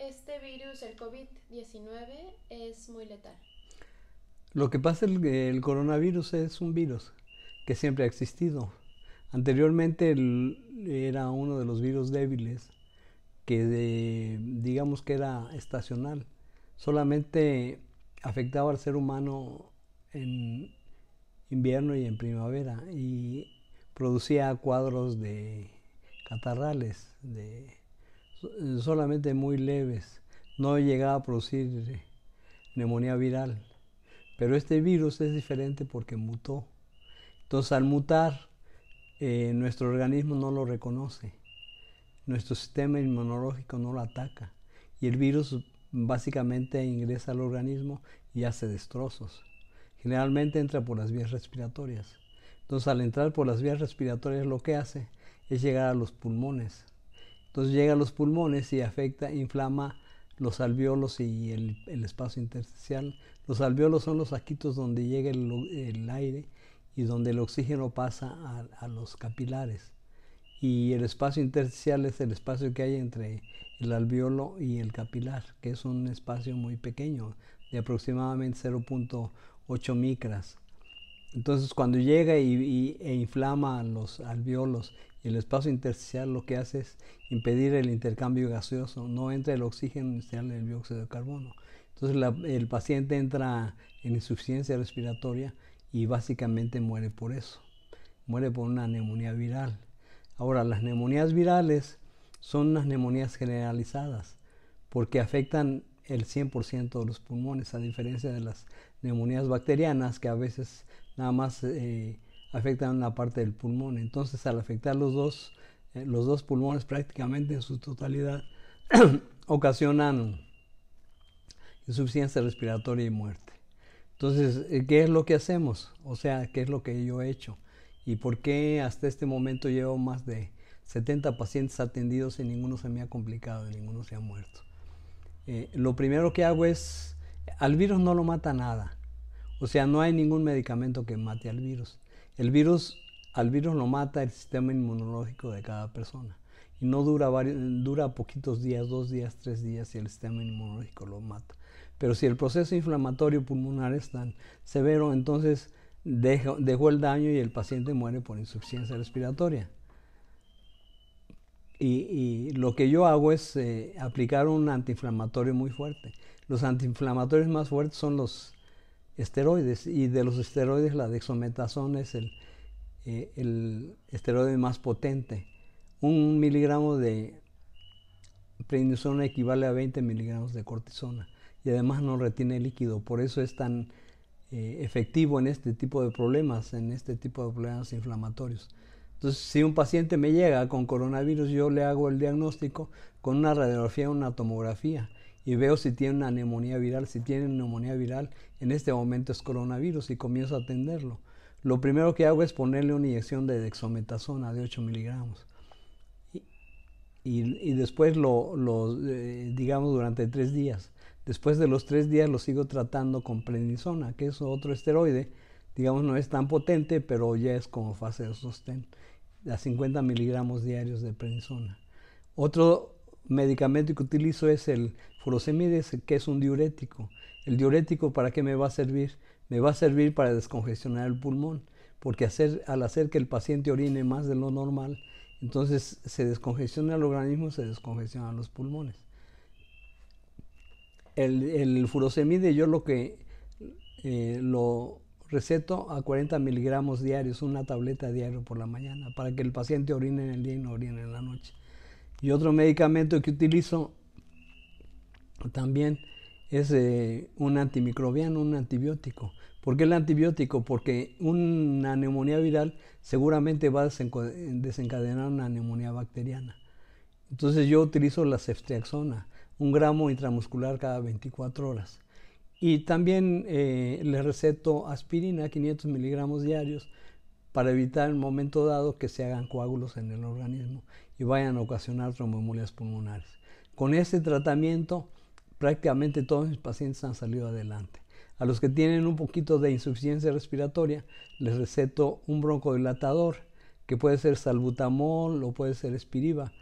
este virus, el COVID-19, es muy letal? Lo que pasa es que el coronavirus es un virus que siempre ha existido. Anteriormente era uno de los virus débiles que eh, digamos que era estacional. Solamente afectaba al ser humano en invierno y en primavera y producía cuadros de catarrales, de solamente muy leves, no llegaba a producir eh, neumonía viral. Pero este virus es diferente porque mutó. Entonces al mutar, eh, nuestro organismo no lo reconoce, nuestro sistema inmunológico no lo ataca y el virus básicamente ingresa al organismo y hace destrozos. Generalmente entra por las vías respiratorias. Entonces al entrar por las vías respiratorias lo que hace es llegar a los pulmones entonces llega a los pulmones y afecta, inflama los alveolos y el, espacio intersticial. Los alveolos son los saquitos donde llega el, aire y donde el oxígeno pasa a, los capilares. Y el espacio intersticial es el espacio que hay entre el alveolo y el capilar, que es un espacio muy pequeño, de aproximadamente 0.8 micras. Entonces cuando llega y, e inflama los alveolos y el espacio intersticial lo que hace es impedir el intercambio gaseoso, no entra el oxígeno ni sale el dióxido de carbono. Entonces el paciente entra en insuficiencia respiratoria y básicamente muere por eso, muere por una neumonía viral. Ahora, las neumonías virales son unas neumonías generalizadas porque afectan el 100% de los pulmones, a diferencia de las neumonías bacterianas que a veces nada más eh, afectan una parte del pulmón. Entonces, al afectar los dos, eh, los dos pulmones prácticamente en su totalidad, ocasionan insuficiencia respiratoria y muerte. Entonces, eh, ¿qué es lo que hacemos? O sea, ¿qué es lo que yo he hecho? ¿Y por qué hasta este momento llevo más de 70 pacientes atendidos y ninguno se me ha complicado, y ninguno se ha muerto? Eh, lo primero que hago es, al virus no lo mata nada. O sea, no hay ningún medicamento que mate al virus. El virus, al virus lo mata el sistema inmunológico de cada persona. Y no dura, varios, dura poquitos días, dos días, tres días, y el sistema inmunológico lo mata. Pero si el proceso inflamatorio pulmonar es tan severo, entonces dejó, dejó el daño y el paciente muere por insuficiencia respiratoria. Y, lo que yo hago es eh, aplicar un antiinflamatorio muy fuerte. Los antiinflamatorios más fuertes son los esteroides y de los esteroides la dexometasona es eh, el, esteroide más potente. Un miligramo de prednisona equivale a 20 miligramos de cortisona y además no retiene líquido, por eso es tan eh, efectivo en este tipo de problemas, en este tipo de problemas inflamatorios. Entonces, si un paciente me llega con coronavirus, yo le hago el diagnóstico con una radiografía, una tomografía y veo si tiene una neumonía viral. Si tiene neumonía viral, en este momento es coronavirus y comienzo a atenderlo. Lo primero que hago es ponerle una inyección de dexometasona de 8 miligramos. Y, después lo, eh, digamos, durante tres días. Después de los tres días lo sigo tratando con prednisona, que es otro esteroide. Digamos, no es tan potente, pero ya es como fase de sostén. A 50 miligramos diarios de prednisona. Otro, medicamento que utilizo es el furosemide, que es un diurético. El diurético, ¿para qué me va a servir? Me va a servir para descongestionar el pulmón, porque al hacer que el paciente orine más de lo normal, entonces se descongestiona el organismo, se descongestionan los pulmones. El, furosemide yo lo que eh, lo receto a 40 miligramos diarios, una tableta diaria por la mañana, para que el paciente orine en el día y no orine en la noche. Y otro medicamento que utilizo también es eh, un antimicrobiano, un antibiótico. ¿Por qué el antibiótico? Porque una neumonía viral seguramente va a desencadenar una neumonía bacteriana. Entonces yo utilizo la ceftriaxona, un gramo intramuscular cada 24 horas. Y también eh, le receto aspirina, 500 miligramos diarios, para evitar en un momento dado que se hagan coágulos en el organismo y vayan a ocasionar tromboemulias pulmonares. Con este tratamiento prácticamente todos mis pacientes han salido adelante. A los que tienen un poquito de insuficiencia respiratoria les receto un broncodilatador que puede ser salbutamol o puede ser espiriva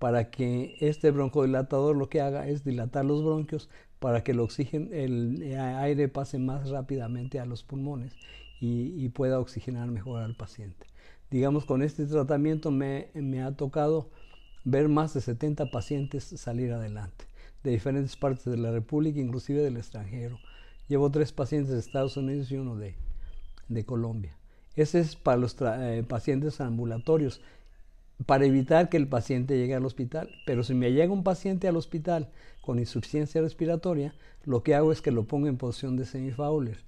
para que este broncodilatador lo que haga es dilatar los bronquios para que el oxígeno, el eh, aire pase más rápidamente a los pulmones y, pueda oxigenar mejor al paciente. Digamos, con este tratamiento me, ha tocado ver más de 70 pacientes salir adelante, de diferentes partes de la República, inclusive del extranjero. Llevo tres pacientes de Estados Unidos y uno de, Colombia. Ese es para los eh, pacientes ambulatorios, para evitar que el paciente llegue al hospital. Pero si me llega un paciente al hospital con insuficiencia respiratoria, lo que hago es que lo pongo en posición de semifauler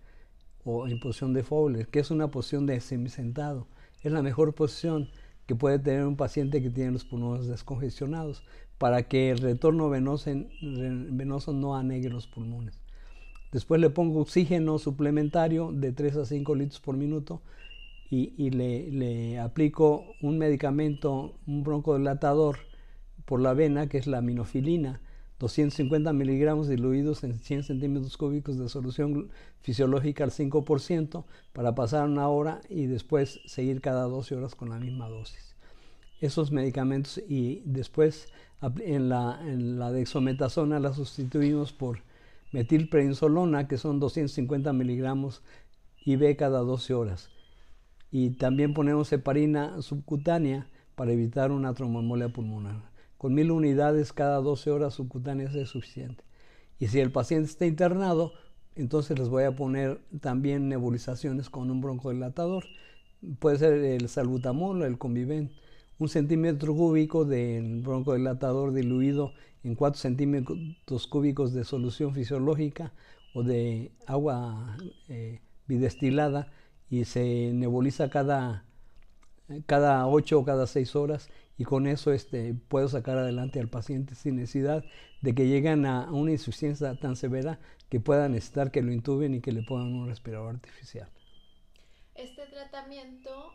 o en posición de Fowler, que es una posición de semisentado. Es la mejor posición que puede tener un paciente que tiene los pulmones descongestionados para que el retorno venoso, venoso no anegue los pulmones. Después le pongo oxígeno suplementario de 3 a 5 litros por minuto y, le, le, aplico un medicamento, un broncodilatador por la vena, que es la minofilina, 250 miligramos diluidos en 100 centímetros cúbicos de solución fisiológica al 5% para pasar una hora y después seguir cada 12 horas con la misma dosis. Esos medicamentos y después en la, en la dexometasona la sustituimos por metilprednisolona que son 250 miligramos IV cada 12 horas. Y también ponemos heparina subcutánea para evitar una tromboembolia pulmonar con mil unidades cada 12 horas subcutáneas es suficiente. Y si el paciente está internado, entonces les voy a poner también nebulizaciones con un broncodilatador. Puede ser el salbutamol o el convivente. Un centímetro cúbico del broncodilatador diluido en 4 centímetros cúbicos de solución fisiológica o de agua eh, bidestilada y se nebuliza cada cada ocho o cada seis horas y con eso este, puedo sacar adelante al paciente sin necesidad de que lleguen a una insuficiencia tan severa que puedan estar que lo intuben y que le pongan un respirador artificial. Este tratamiento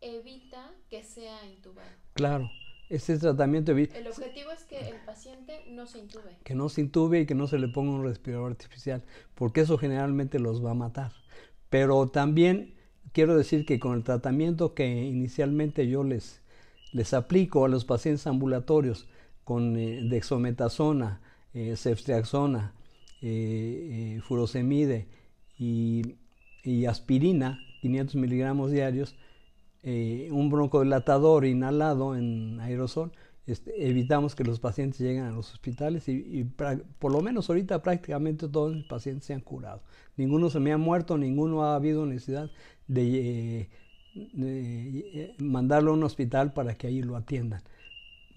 evita que sea intubado. Claro, este tratamiento evita... El objetivo es que el paciente no se intube. Que no se intube y que no se le ponga un respirador artificial, porque eso generalmente los va a matar. Pero también quiero decir que con el tratamiento que inicialmente yo les, aplico a los pacientes ambulatorios con eh, dexometasona, eh, ceftriaxona, eh, furosemide y, y, aspirina, 500 miligramos diarios, un broncodilatador inhalado en aerosol, este, evitamos que los pacientes lleguen a los hospitales y, por lo menos ahorita prácticamente todos los pacientes se han curado. Ninguno se me ha muerto, ninguno ha habido necesidad de, eh, de eh, mandarlo a un hospital para que ahí lo atiendan.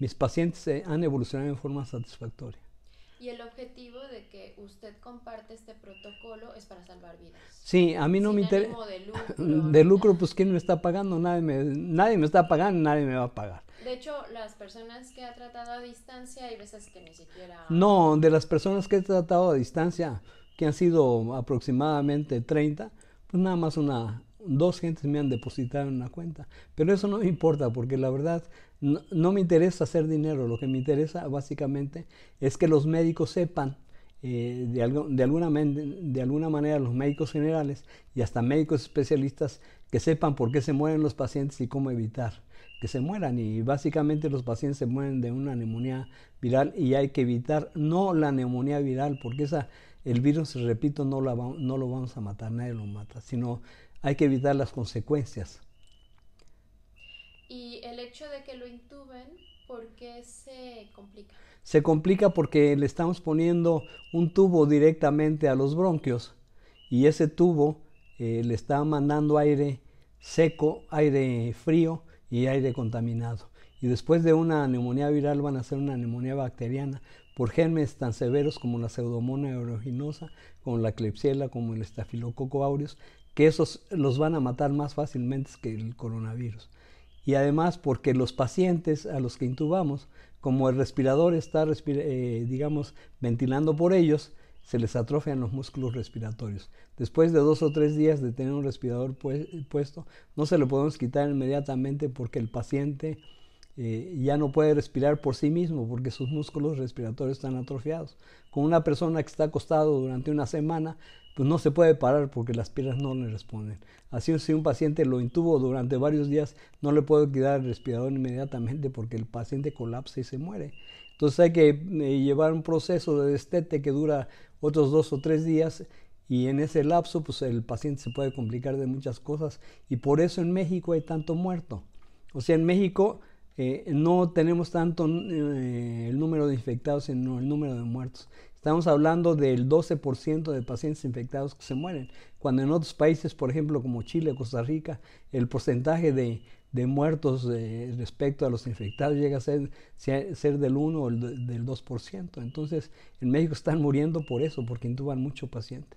Mis pacientes eh, han evolucionado en forma satisfactoria. Y el objetivo de que usted comparte este protocolo es para salvar vidas. Sí, a mí no me interesa. De lucro. de lucro, pues ¿quién me está pagando? Nadie me, nadie me está pagando, nadie me va a pagar. De hecho, las personas que ha tratado a distancia, hay veces que ni siquiera... No, de las personas que he tratado a distancia, que han sido aproximadamente 30, pues nada más una dos gentes me han depositado en una cuenta. Pero eso no me importa porque la verdad no, me interesa hacer dinero. Lo que me interesa básicamente es que los médicos sepan eh, de, de, alguna, de alguna manera los médicos generales y hasta médicos especialistas que sepan por qué se mueren los pacientes y cómo evitar que se mueran. Y básicamente los pacientes se mueren de una neumonía viral y hay que evitar no la neumonía viral porque esa, el virus, repito, no, la no lo vamos a matar, nadie lo mata, sino hay que evitar las consecuencias. Y el hecho de que lo intuben, ¿por qué se complica? Se complica porque le estamos poniendo un tubo directamente a los bronquios y ese tubo eh, le está mandando aire seco, aire frío y aire contaminado. Y después de una neumonía viral van a ser una neumonía bacteriana por gérmenes tan severos como la Pseudomonas aeruginosa, como la klebsiella, como el estafilococo aureus, que esos los van a matar más fácilmente que el coronavirus. Y además porque los pacientes a los que intubamos, como el respirador está, eh, digamos, ventilando por ellos, se les atrofian los músculos respiratorios. Después de dos o tres días de tener un respirador puesto, no se lo podemos quitar inmediatamente porque el paciente eh, ya no puede respirar por sí mismo porque sus músculos respiratorios están atrofiados. Con una persona que está acostado durante una semana, pues no se puede parar porque las piernas no le responden. Así si un paciente lo intuvo durante varios días, no le puedo quedar el respirador inmediatamente porque el paciente colapsa y se muere. Entonces hay que eh, llevar un proceso de destete que dura otros dos o tres días y en ese lapso pues el paciente se puede complicar de muchas cosas y por eso en México hay tanto muerto. O sea, en México eh, no tenemos tanto eh, el número de infectados, sino el número de muertos. Estamos hablando del 12% de pacientes infectados que se mueren, cuando en otros países, por ejemplo, como Chile, Costa Rica, el porcentaje de, muertos eh, respecto a los infectados llega a ser, ser del 1 o del 2%. Entonces, en México están muriendo por eso, porque intuban mucho paciente.